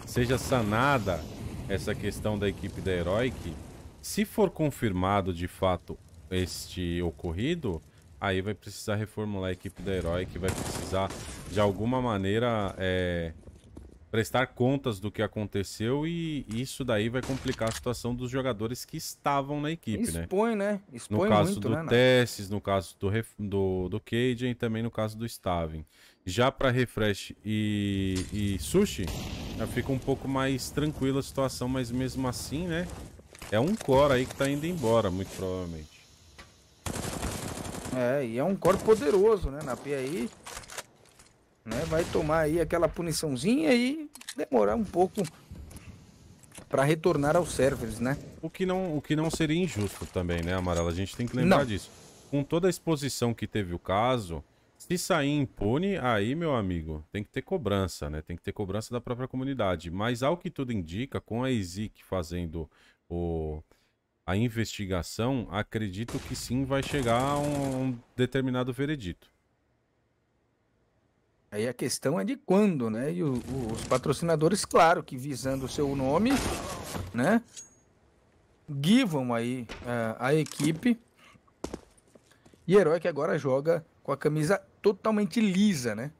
seja sanada essa questão da equipe da herói. Que, se for confirmado de fato este ocorrido, aí vai precisar reformular a equipe da herói, que vai precisar de alguma maneira, é, prestar contas do que aconteceu e isso daí vai complicar a situação dos jogadores que estavam na equipe, né? Expõe, né? né? no caso muito, do né, no caso do, do, do Cajun e também no caso do Staven. Já para Refresh e, e Sushi, fica um pouco mais tranquila a situação, mas mesmo assim, né? É um core aí que tá indo embora, muito provavelmente. É, e é um core poderoso, né? Na PI né? Vai tomar aí aquela puniçãozinha e demorar um pouco para retornar aos servers, né? O que não, o que não seria injusto também, né, Amarela? A gente tem que lembrar não. disso. Com toda a exposição que teve o caso, se sair impune, aí, meu amigo, tem que ter cobrança, né? Tem que ter cobrança da própria comunidade. Mas ao que tudo indica, com a EZIC fazendo o a investigação, acredito que sim vai chegar a um determinado veredito. Aí a questão é de quando, né? E o, o, os patrocinadores, claro, que visando o seu nome, né? Givam aí uh, a equipe. E Herói que agora joga com a camisa totalmente lisa, né?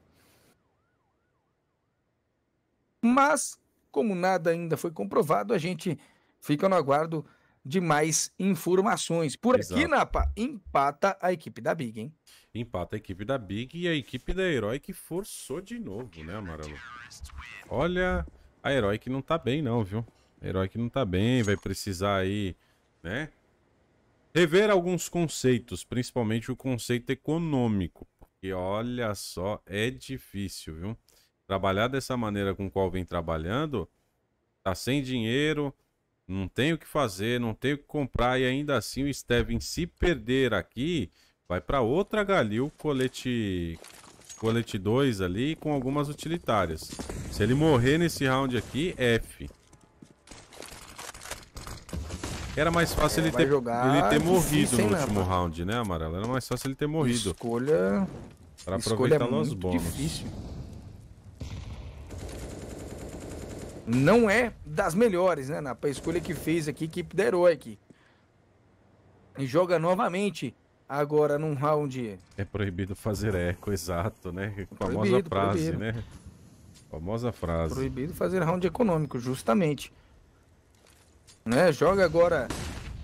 Mas, como nada ainda foi comprovado, a gente fica no aguardo de mais informações. Por Exato. aqui, Napa, empata a equipe da Big, hein? Empata a equipe da Big e a equipe da Herói que forçou de novo, né, Amarelo? Olha, a Herói que não tá bem não, viu? A Herói que não tá bem, vai precisar aí, né? Rever alguns conceitos, principalmente o conceito econômico. Porque olha só, é difícil, viu? Trabalhar dessa maneira com qual vem trabalhando, tá sem dinheiro, não tem o que fazer, não tem o que comprar e ainda assim o Steven se perder aqui Vai para outra Galil, colete colete 2 ali, com algumas utilitárias. Se ele morrer nesse round aqui, F. Era mais fácil é, ele, ter, ele ter morrido no último nada. round, né, Amarelo? Era mais fácil ele ter morrido. Escolha... Pra aproveitar Escolha é muito bônus. difícil. Não é das melhores, né, Napa? A escolha que fez aqui, equipe da Heroic. E joga novamente Agora, num round. É proibido fazer eco, exato, né? É Famosa frase, proibido. né? Famosa frase. Proibido fazer round econômico, justamente. Né? Joga agora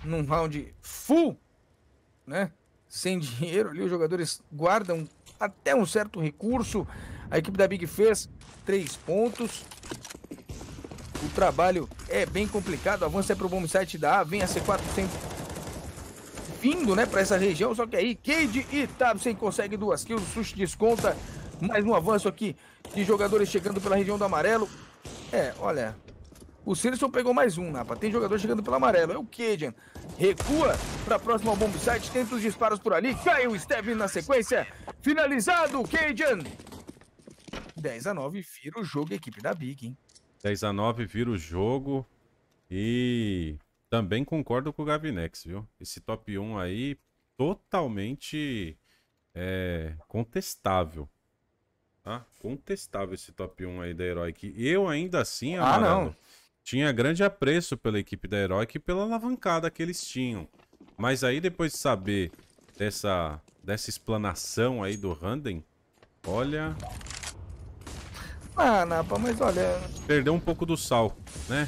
num round full, né? Sem dinheiro ali, os jogadores guardam até um certo recurso. A equipe da Big fez três pontos. O trabalho é bem complicado. Avança para o bom site da A. Vem a C4 sem vindo, né, para essa região. Só que aí, Cade e Tabsen consegue duas kills. O Sushi desconta. Mais um avanço aqui de jogadores chegando pela região do amarelo. É, olha. O Silson pegou mais um, napa Tem jogador chegando pelo amarelo. É o Cadian. Recua para a próxima bomb site. Tenta os disparos por ali. Cai o Steven na sequência. Finalizado o Cadian. 10 a 9 vira o jogo, equipe da Big, hein? 10 a 9 vira o jogo. E também concordo com o Gavinex, viu? Esse top 1 aí, totalmente é, contestável. Tá? Contestável esse top 1 aí da Heroic. Eu ainda assim, ah, amarelo, não. tinha grande apreço pela equipe da Heroic e pela alavancada que eles tinham. Mas aí, depois de saber dessa, dessa explanação aí do Randen, olha... Ah, Napa, mas olha... Perdeu um pouco do sal, né?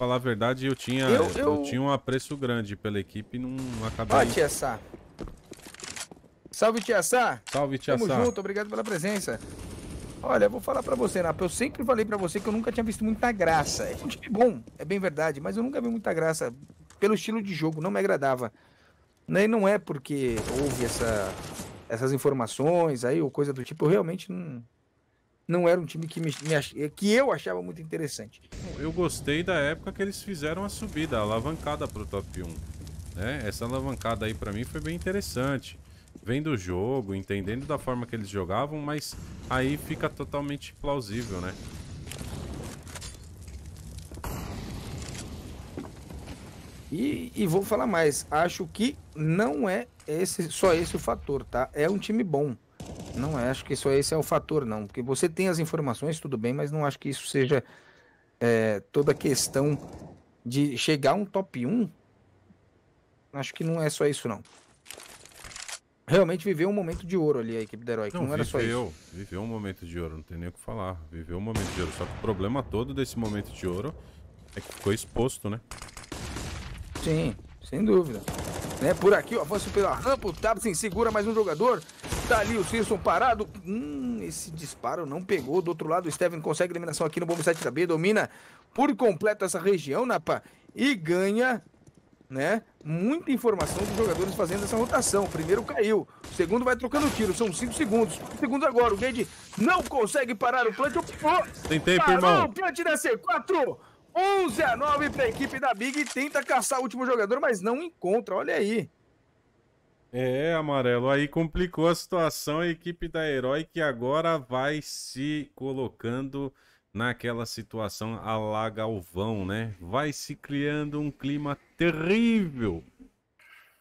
falar a verdade, eu tinha, eu, eu... eu tinha um apreço grande pela equipe e não acabei... Ó, Tia Sá. Salve, Tia Sá. Salve, Tia Tamo Sá. Tamo junto, obrigado pela presença. Olha, vou falar para você, Napa. Eu sempre falei para você que eu nunca tinha visto muita graça. É um time é bom, é bem verdade, mas eu nunca vi muita graça pelo estilo de jogo, não me agradava. Né, e não é porque houve essa, essas informações aí ou coisa do tipo, eu realmente não, não era um time que, me, me, que eu achava muito interessante. Eu gostei da época que eles fizeram a subida, a alavancada para o top 1. Né? Essa alavancada aí para mim foi bem interessante. Vendo o jogo, entendendo da forma que eles jogavam, mas aí fica totalmente plausível, né? E, e, vou falar mais, acho que não é esse só esse o fator, tá? É um time bom. Não é, acho que só é, esse é o fator, não. Porque você tem as informações, tudo bem, mas não acho que isso seja é, toda a questão de chegar a um top 1. Acho que não é só isso, não. Realmente viveu um momento de ouro ali a equipe da Heroic. não, não era viveu, só isso. Viveu um momento de ouro, não tem nem o que falar. Viveu um momento de ouro. Só que o problema todo desse momento de ouro é que ficou exposto, né? Sim, sem dúvida. Né, por aqui o avanço pela rampa, o Tabson segura mais um jogador. Tá ali o Sisson parado. Hum, esse disparo não pegou. Do outro lado, o Steven consegue eliminação aqui no bombo 7 B. Domina por completo essa região, Napa. E ganha, né? Muita informação dos jogadores fazendo essa rotação. O primeiro caiu. O segundo vai trocando tiro. São 5 segundos. O segundo agora. O Gade não consegue parar o plant. Oh, Tem tempo, parou irmão. o plant da C4. 11 a 9 para a equipe da Big. Tenta caçar o último jogador, mas não encontra. Olha aí. É, amarelo. Aí complicou a situação. A equipe da Herói que agora vai se colocando naquela situação a lá Galvão, né? Vai se criando um clima terrível.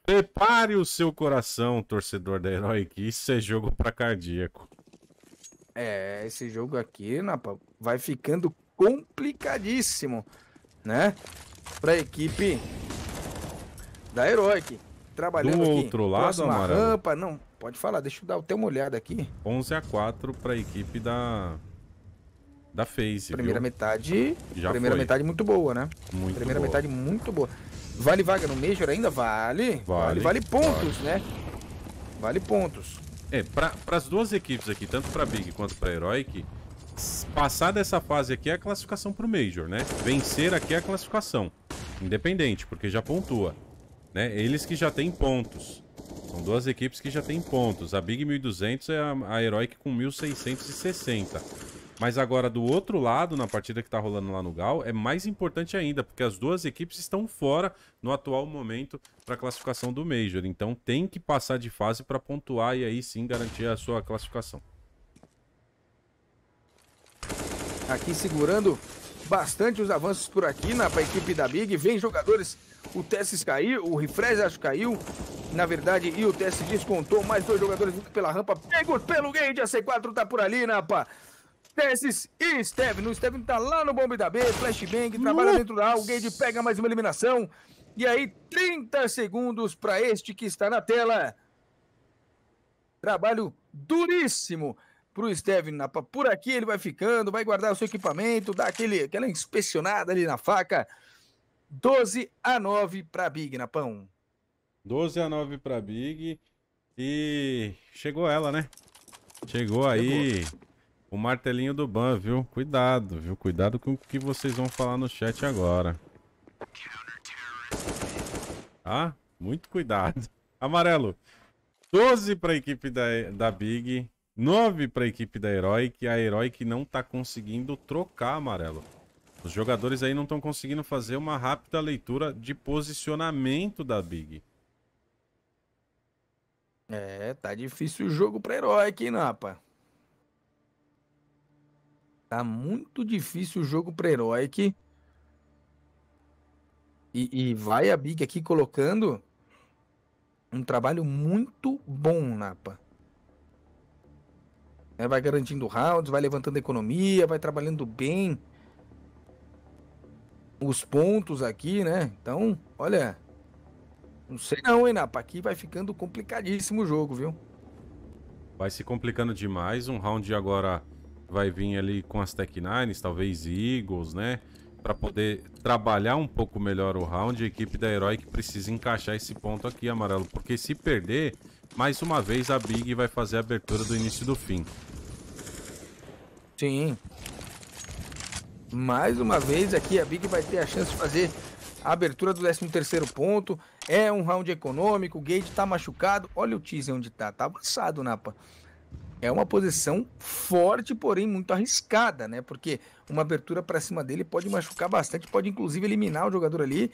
Prepare o seu coração, torcedor da Herói, que isso é jogo para cardíaco. É, esse jogo aqui, Napa, vai ficando complicadíssimo, né? Para a equipe da Heroic trabalhando Do aqui. outro lado, Próxima Amarelo. rampa, não, pode falar, deixa eu dar até uma olhada aqui. 11 a 4 para a equipe da da Face, Primeira viu? metade, Já primeira foi. metade muito boa, né? Muito primeira boa. metade muito boa. Vale vaga no Major ainda? Vale. Vale, vale, vale pontos, vale. né? Vale pontos. É, para as duas equipes aqui, tanto para Big quanto para Heroic, passar dessa fase aqui é a classificação para o Major, né? Vencer aqui é a classificação. Independente, porque já pontua. Né? Eles que já têm pontos. São duas equipes que já têm pontos. A Big 1200 é a, a Heroic com 1660. Mas agora, do outro lado, na partida que tá rolando lá no Gal, é mais importante ainda, porque as duas equipes estão fora no atual momento para classificação do Major. Então tem que passar de fase para pontuar e aí sim garantir a sua classificação. Aqui segurando bastante os avanços por aqui na né? equipe da Big. Vem jogadores o Tessis caiu, o Refresh acho que caiu. Na verdade, e o Tessis descontou mais dois jogadores vindo pela rampa. Pegos pelo gate, a C4 tá por ali, Napa. Né, Tessis e Steven. O Steven tá lá no bombe da B, flashbang, trabalha dentro da A. O Gage pega mais uma eliminação. E aí, 30 segundos para este que está na tela. Trabalho duríssimo para o Steven Napa. Por aqui ele vai ficando, vai guardar o seu equipamento, dá aquele, aquela inspecionada ali na faca. 12 a 9 para Big, Napão. 12 a 9 para Big. E chegou ela, né? Chegou aí chegou. o martelinho do Ban, viu? Cuidado, viu? Cuidado com o que vocês vão falar no chat agora. Tá? Muito cuidado. Amarelo. 12 para a equipe da, da Big, 9 para a equipe da Heroic. A Heroic não tá conseguindo trocar, amarelo. Os jogadores aí não estão conseguindo fazer uma rápida leitura de posicionamento da Big. É, tá difícil o jogo pra herói aqui, Napa. Tá muito difícil o jogo pra herói aqui. E, e, vai a Big aqui colocando um trabalho muito bom, Napa. É, vai garantindo rounds, vai levantando economia, vai trabalhando bem os pontos aqui, né? Então, olha. Não sei não, hein, Napa? Aqui vai ficando complicadíssimo o jogo, viu? Vai se complicando demais. Um round agora vai vir ali com as Tech Nines, talvez Eagles, né? Para poder trabalhar um pouco melhor o round, a equipe da Heroic precisa encaixar esse ponto aqui, amarelo. Porque se perder, mais uma vez a Big vai fazer a abertura do início do fim. Sim mais uma vez aqui a Big vai ter a chance de fazer a abertura do 13º ponto. É um round econômico, o Gate tá machucado. Olha o Tizen onde tá, tá avançado, Napa. É uma posição forte, porém muito arriscada, né? Porque uma abertura para cima dele pode machucar bastante, pode inclusive eliminar o jogador ali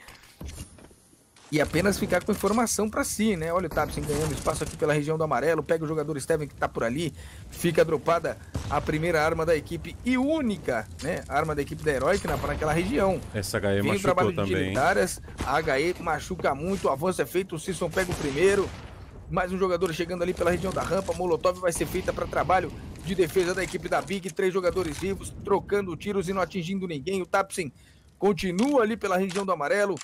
e apenas ficar com informação para si, né? Olha o Tapsen ganhando espaço aqui pela região do amarelo, pega o jogador Steven que tá por ali, fica dropada a primeira arma da equipe e única, né? Arma da equipe da Herói que na, naquela região. Essa HE Vem machucou também. a HE machuca muito, o avanço é feito, o Sisson pega o primeiro. Mais um jogador chegando ali pela região da rampa, Molotov vai ser feita para trabalho de defesa da equipe da Big, três jogadores vivos, trocando tiros e não atingindo ninguém. O Tapsen continua ali pela região do amarelo,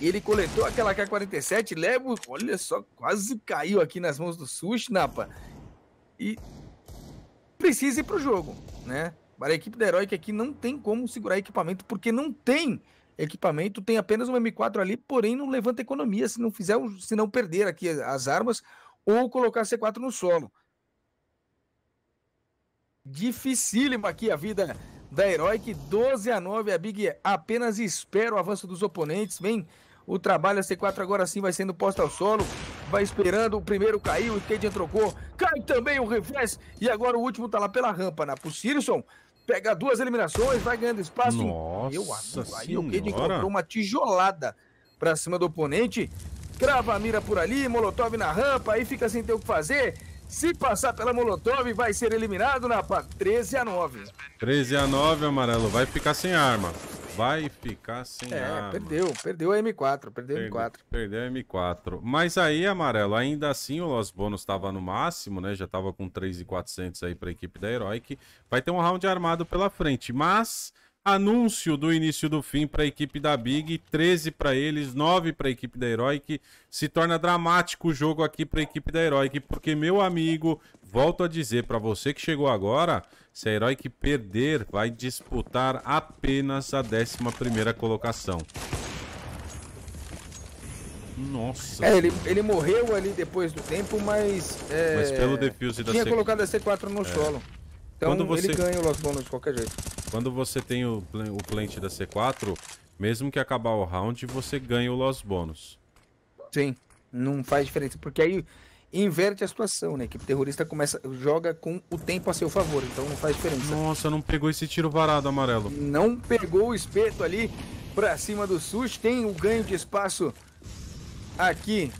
ele coletou aquela K-47, leva, olha só, quase caiu aqui nas mãos do Sushi, Napa. E precisa ir pro jogo, né? Para a equipe da Heroic aqui não tem como segurar equipamento, porque não tem equipamento, tem apenas um M4 ali, porém não levanta economia se não fizer, se não perder aqui as armas ou colocar C4 no solo. Dificílima aqui a vida da Heroic, 12 a 9 a Big apenas espera o avanço dos oponentes, vem o trabalho a C4 agora sim vai sendo posta ao solo. Vai esperando, o primeiro caiu, o skate trocou. Cai também o revés, E agora o último tá lá pela rampa, né? Pro Sirson. Pega duas eliminações, vai ganhando espaço. Nossa Meu amigo, aí o Cade encontrou uma tijolada pra cima do oponente. Crava a mira por ali, Molotov na rampa, aí fica sem ter o que fazer. Se passar pela Molotov, vai ser eliminado na 13 a 9. 13 a 9, amarelo, vai ficar sem arma vai ficar sem é, arma. Perdeu, perdeu a M4, perdeu a M4. Perdeu a M4. Mas aí, Amarelo, ainda assim o Los Bônus estava no máximo, né? Já estava com 3.400 aí para a equipe da Heroic. Vai ter um round armado pela frente, mas Anúncio do início do fim para a equipe da Big, 13 para eles, 9 para a equipe da Heroic. Se torna dramático o jogo aqui para a equipe da Heroic, porque, meu amigo, volto a dizer para você que chegou agora, se a Heroic perder, vai disputar apenas a 11 colocação. Nossa. É, ele, ele morreu ali depois do tempo, mas... É, mas pelo defuse da Tinha C... colocado a C4 no é. solo. Então quando você... ele ganha o Lost Bonus de qualquer jeito. Quando você tem o, pl o plant da C4, mesmo que acabar o round, você ganha o Lost Bonus. Sim, não faz diferença, porque aí inverte a situação, né? A equipe terrorista começa, joga com o tempo a seu favor, então não faz diferença. Nossa, não pegou esse tiro varado amarelo. Não pegou o espeto ali pra cima do SUS, tem o ganho de espaço aqui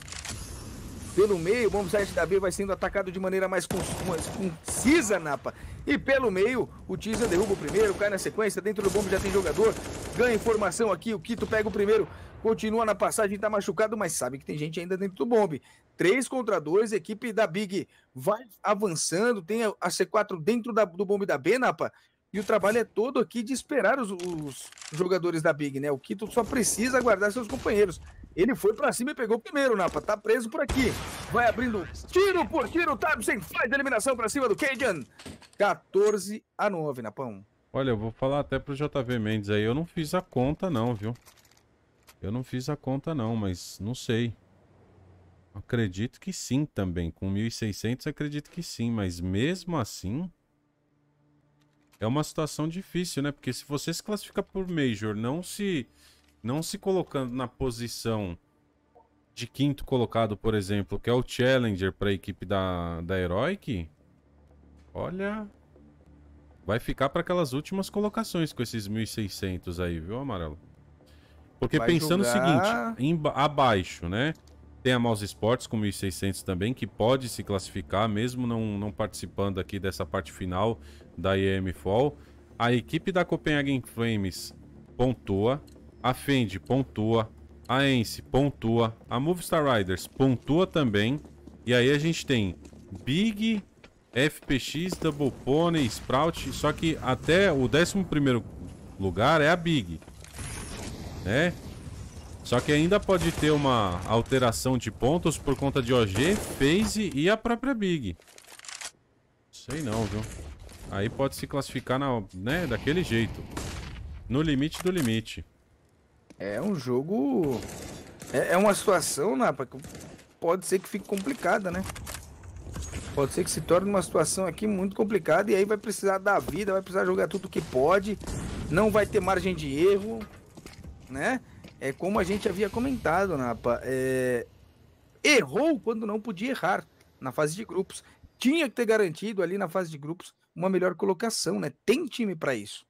pelo meio, o bombsite da B vai sendo atacado de maneira mais concisa, Napa. E pelo meio, o Tiza derruba o primeiro, cai na sequência, dentro do bombe já tem jogador. Ganha informação aqui, o Quito pega o primeiro, continua na passagem, tá machucado, mas sabe que tem gente ainda dentro do bombe. três contra dois equipe da Big vai avançando, tem a C4 dentro da, do bombe da B, Napa. E o trabalho é todo aqui de esperar os, os jogadores da Big, né? O Quito só precisa aguardar seus companheiros. Ele foi para cima e pegou o primeiro, Napa. Tá preso por aqui. Vai abrindo tiro por tiro. Tabsen faz eliminação para cima do Cajun. 14 a 9, Napão. Olha, eu vou falar até pro JV Mendes aí. Eu não fiz a conta não, viu? Eu não fiz a conta não, mas não sei. Acredito que sim também. Com 1.600 acredito que sim, mas mesmo assim... É uma situação difícil, né? Porque se você se classifica por Major, não se não se colocando na posição de quinto colocado, por exemplo, que é o Challenger para a equipe da, da Heroic, olha, vai ficar para aquelas últimas colocações com esses 1.600 aí, viu, Amarelo? Porque vai pensando jogar... o seguinte, em, abaixo, né? Tem a Mouse Sports com 1.600 também, que pode se classificar, mesmo não, não participando aqui dessa parte final da EM Fall. A equipe da Copenhagen Flames pontua, a Fendi pontua, a Ence pontua, a Movistar Riders pontua também. E aí a gente tem Big, FPX, Double Pony, Sprout, só que até o 11 lugar é a Big, né? Só que ainda pode ter uma alteração de pontos por conta de OG, Phase e a própria Big. Sei não, viu? Aí pode se classificar na, né, daquele jeito. No limite do limite. É um jogo. É, é uma situação, Napa, né, que pode ser que fique complicada, né? Pode ser que se torne uma situação aqui muito complicada e aí vai precisar da vida, vai precisar jogar tudo que pode, não vai ter margem de erro, né? É como a gente havia comentado, Napa. Né, é... Errou quando não podia errar na fase de grupos. Tinha que ter garantido ali na fase de grupos uma melhor colocação, né? Tem time para isso.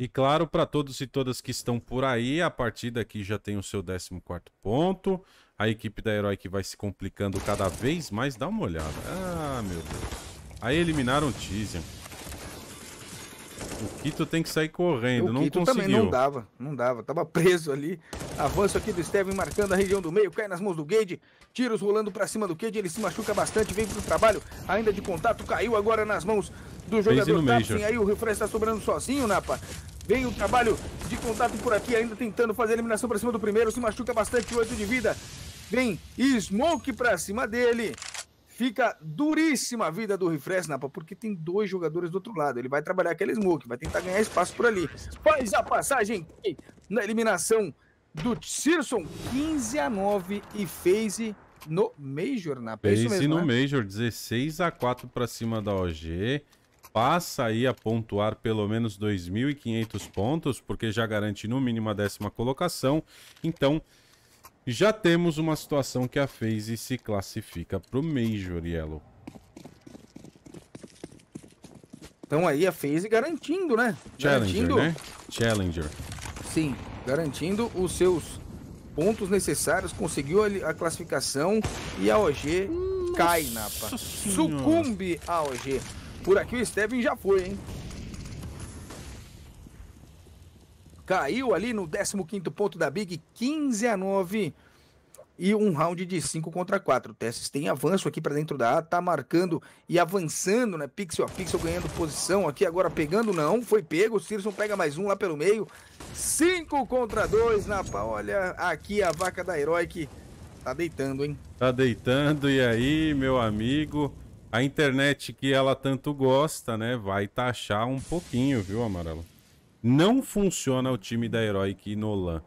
E claro, para todos e todas que estão por aí, a partida aqui já tem o seu 14 ponto. A equipe da Herói que vai se complicando cada vez mais. Dá uma olhada. Ah, meu Deus. Aí eliminaram o Tizian. O Kito tem que sair correndo, o não Kito conseguiu. também não dava, não dava. Tava preso ali. Avanço aqui do Steven marcando a região do meio, cai nas mãos do Gage. Tiros rolando para cima do Gage, ele se machuca bastante, vem pro trabalho. Ainda de contato, caiu agora nas mãos do jogador Tapsin. Aí o refresh tá sobrando sozinho, Napa. Vem o trabalho de contato por aqui, ainda tentando fazer a eliminação para cima do primeiro. Se machuca bastante, 8 de vida. Vem Smoke para cima dele. Fica duríssima a vida do Refresh, Napa, porque tem dois jogadores do outro lado. Ele vai trabalhar aquele Smoke, vai tentar ganhar espaço por ali. Faz a passagem na eliminação do Sirson, 15 a 9 e FaZe no Major, Napa. É isso mesmo, no né? Major, 16 a 4 para cima da OG passa aí a pontuar pelo menos 2.500 pontos, porque já garante no mínimo a décima colocação. Então, já temos uma situação que a FaZe se classifica para o Major, Yellow. Então aí a FaZe garantindo, né? Challenger, garantindo... né? Challenger. Sim, garantindo os seus pontos necessários, conseguiu a classificação e a OG hum, cai, Napa. Sucumbe a OG. Por aqui o Steven já foi, hein? Caiu ali no 15º ponto da Big, 15 a 9 e um round de 5 contra 4. O Testes tem avanço aqui para dentro da A, tá marcando e avançando, né? Pixel a pixel ganhando posição aqui, agora pegando não, foi pego. O Sirson pega mais um lá pelo meio. 5 contra 2 na Olha, aqui a vaca da Heroic tá deitando, hein? Tá deitando e aí, meu amigo, a internet que ela tanto gosta, né, vai taxar um pouquinho, viu, Amarelo? Não funciona o time da Heroic Nolan.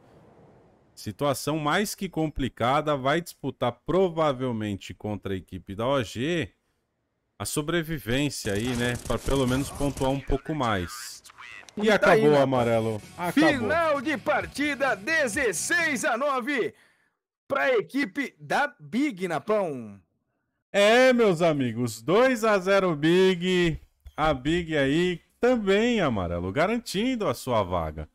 Situação mais que complicada, vai disputar provavelmente contra a equipe da OG a sobrevivência aí, né, para pelo menos pontuar um pouco mais. E, tá acabou, né? amarelo. Acabou. Final de partida 16 a 9 para a equipe da Big Napão. É, meus amigos, 2 a 0 Big. A Big aí também, Amarelo, garantindo a sua vaga.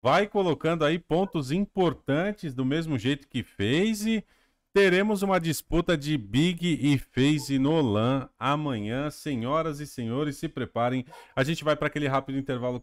Vai colocando aí pontos importantes do mesmo jeito que fez e teremos uma disputa de Big e Fez no LAN amanhã. Senhoras e senhores, se preparem. A gente vai para aquele rápido intervalo